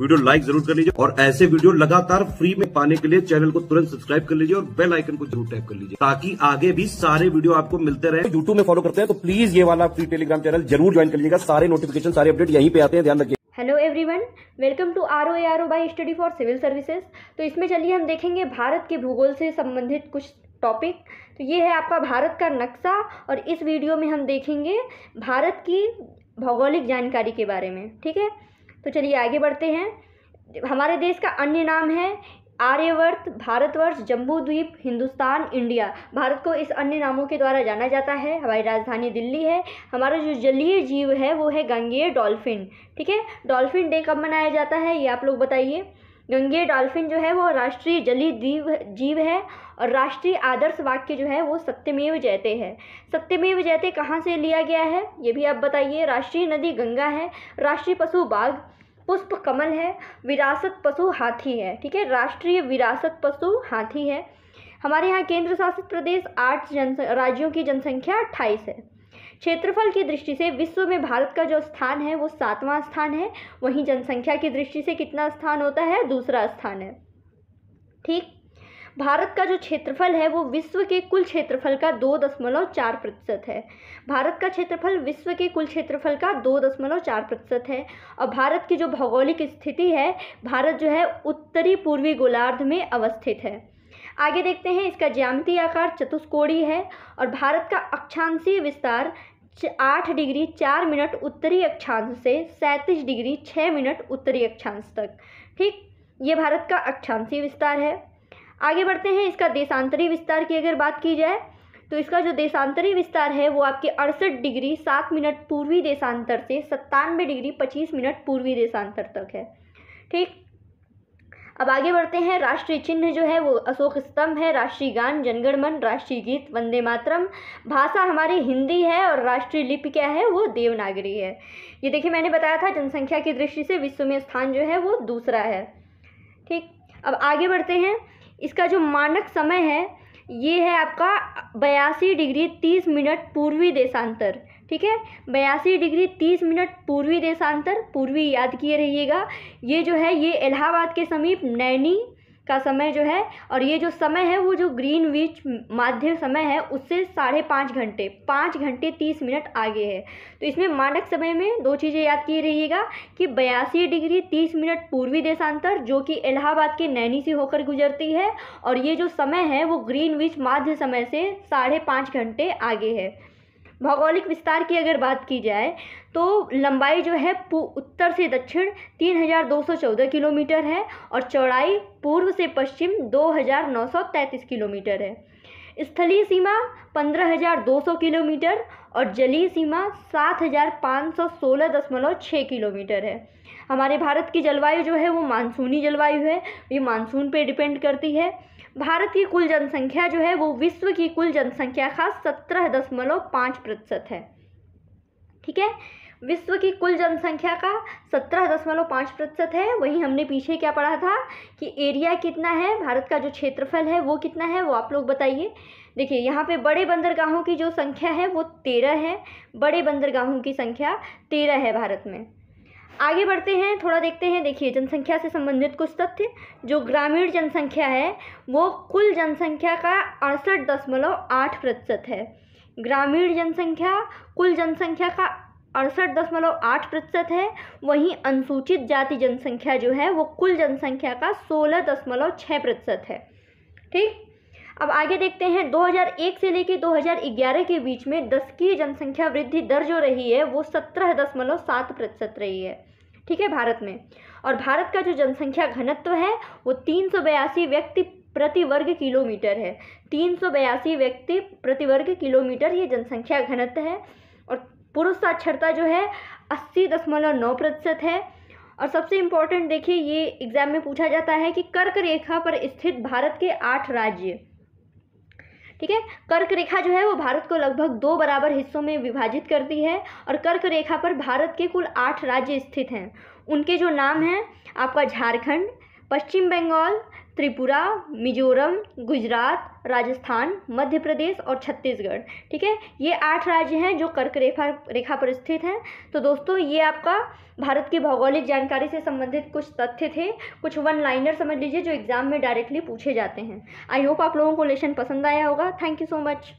video like जरूर कर लीजिए और ऐसे वीडियो लगातार फ्री में पाने के लिए चैनल को तुरंत सब्सक्राइब कर लीजिए और बेल आइकन को जरूर टैप कर लीजिए ताकि आगे भी सारे वीडियो आपको मिलते रहे यूट्यूब में फॉलो करते हैं तो प्लीज ये वाला फ्री टेलीग्राम चैनल जरूर ज्वाइन कर लीजिएगा सारे नोटिफिकेशन सारे अपडेट यहीं पे आते हैं ध्यान रखिए hello everyone welcome to R O A R O by study for civil services तो इसमें चलिए हम देखेंगे भारत के भूगोल से संबंधित कुछ टॉपिक तो ये है आपका भारत का नक्शा और इस वीडियो में हम देखेंगे भारत की भौगोलिक जानकारी के बारे में ठीक है तो चलिए आगे बढ़ते हैं हमारे देश का अन्य नाम है आर्यवर्त भारतवर्ष जम्बू द्वीप हिंदुस्तान इंडिया भारत को इस अन्य नामों के द्वारा जाना जाता है हमारी राजधानी दिल्ली है हमारा जो जलीय जीव है वो है गंगेय डॉल्फिन ठीक है डॉल्फिन डे कब मनाया जाता है ये आप लोग बताइए गंगे डॉल्फिन जो है वो राष्ट्रीय जली जीव जीव है और राष्ट्रीय आदर्श वाक्य जो है वो सत्यमेव जयते है सत्यमेव जयते कहाँ से लिया गया है ये भी आप बताइए राष्ट्रीय नदी गंगा है राष्ट्रीय पशु बाघ पुष्प कमल है विरासत पशु हाथी है ठीक है राष्ट्रीय विरासत पशु हाथी है हमारे यहाँ केंद्र शासित प्रदेश आठ जन राज्यों की जनसंख्या अट्ठाईस है क्षेत्रफल की दृष्टि से विश्व में भारत का जो स्थान है वो सातवां स्थान है वहीं जनसंख्या की दृष्टि से कितना स्थान होता है दूसरा स्थान है ठीक भारत का जो क्षेत्रफल है वो विश्व के कुल क्षेत्रफल का दो दशमलव चार प्रतिशत है भारत का क्षेत्रफल विश्व के कुल क्षेत्रफल का दो दशमलव चार प्रतिशत है और भारत की जो भौगोलिक स्थिति है भारत जो है उत्तरी पूर्वी गोलार्ध में अवस्थित है आगे देखते हैं इसका ज्यामिति आकार चतुष्कोणीय है और भारत का अक्षांशीय विस्तार आठ डिग्री चार मिनट उत्तरी अक्षांश से सैंतीस डिग्री छः मिनट उत्तरी अक्षांश तक ठीक ये भारत का अक्षांशीय विस्तार है आगे बढ़ते हैं इसका देशांतरी विस्तार की अगर बात की जाए तो इसका जो देशांतरी विस्तार है वो आपके अड़सठ डिग्री सात मिनट पूर्वी देशांतर से सत्तानवे डिग्री पच्चीस मिनट पूर्वी देशांतर तक है ठीक अब आगे बढ़ते हैं राष्ट्रीय चिन्ह जो है वो अशोक स्तंभ है राष्ट्रीय गान जनगणमन राष्ट्रीय गीत वंदे मातरम भाषा हमारी हिंदी है और राष्ट्रीय लिपि क्या है वो देवनागरी है ये देखिए मैंने बताया था जनसंख्या की दृष्टि से विश्व में स्थान जो है वो दूसरा है ठीक अब आगे बढ़ते हैं इसका जो मानक समय है ये है आपका बयासी डिग्री तीस मिनट पूर्वी देशांतर ठीक है बयासी डिग्री तीस मिनट पूर्वी देशांतर पूर्वी याद किए रहिएगा ये जो है ये इलाहाबाद के समीप नैनी का समय जो है और ये जो समय है वो जो ग्रीन विच माध्य समय है उससे साढ़े पाँच घंटे पाँच घंटे तीस मिनट आगे है तो इसमें मानक समय में दो चीज़ें याद किए रहिएगा कि बयासी डिग्री तीस मिनट पूर्वी देशांतर जो कि इलाहाबाद के नैनी से होकर गुजरती है और ये जो समय है वो ग्रीन विच माध्य समय से साढ़े पाँच घंटे आगे है भौगोलिक विस्तार की अगर बात की जाए तो लंबाई जो है उत्तर से दक्षिण 3,214 किलोमीटर है और चौड़ाई पूर्व से पश्चिम 2,933 किलोमीटर है स्थलीय सीमा 15,200 किलोमीटर और जलीय सीमा 7,516.6 किलोमीटर है हमारे भारत की जलवायु जो है वो मानसूनी जलवायु है ये मानसून पे डिपेंड करती है भारत की कुल जनसंख्या जो है वो विश्व की कुल जनसंख्या का सत्रह दशमलव पाँच प्रतिशत है ठीक है विश्व की कुल जनसंख्या का सत्रह दशमलव पाँच प्रतिशत है वहीं हमने पीछे क्या पढ़ा था कि एरिया कितना है भारत का जो क्षेत्रफल है वो कितना है वो आप लोग बताइए देखिए यहाँ पे बड़े बंदरगाहों की जो संख्या है वो तेरह है बड़े बंदरगाहों की संख्या तेरह है भारत में आगे बढ़ते हैं थोड़ा देखते हैं देखिए जनसंख्या से संबंधित कुछ तथ्य जो ग्रामीण जनसंख्या है वो कुल जनसंख्या का अड़सठ दशमलव आठ प्रतिशत है ग्रामीण जनसंख्या कुल जनसंख्या का अड़सठ दशमलव आठ प्रतिशत है वहीं अनुसूचित जाति जनसंख्या जो है वो कुल जनसंख्या का सोलह दशमलव छः प्रतिशत है ठीक अब आगे देखते हैं 2001 से लेकर 2011 के बीच में दस की जनसंख्या वृद्धि दर जो रही है वो सत्रह दशमलव सात प्रतिशत रही है ठीक है भारत में और भारत का जो जनसंख्या घनत्व है वो तीन सौ बयासी व्यक्ति प्रति वर्ग किलोमीटर है तीन सौ बयासी व्यक्ति प्रति वर्ग किलोमीटर ये जनसंख्या घनत्व है और पुरुष साक्षरता जो है अस्सी दशमलव नौ प्रतिशत है और सबसे इम्पोर्टेंट देखिए ये एग्ज़ाम में पूछा जाता है कि कर्क रेखा पर स्थित भारत के आठ राज्य ठीक है कर्क रेखा जो है वो भारत को लगभग दो बराबर हिस्सों में विभाजित करती है और कर्क रेखा पर भारत के कुल आठ राज्य स्थित हैं उनके जो नाम हैं आपका झारखंड पश्चिम बंगाल त्रिपुरा मिजोरम गुजरात राजस्थान मध्य प्रदेश और छत्तीसगढ़ ठीक है ये आठ राज्य हैं जो कर्क रेखा रेखा पर स्थित हैं तो दोस्तों ये आपका भारत की भौगोलिक जानकारी से संबंधित कुछ तथ्य थे कुछ वन लाइनर समझ लीजिए जो एग्जाम में डायरेक्टली पूछे जाते हैं आई होप आप लोगों को लेसन पसंद आया होगा थैंक यू सो मच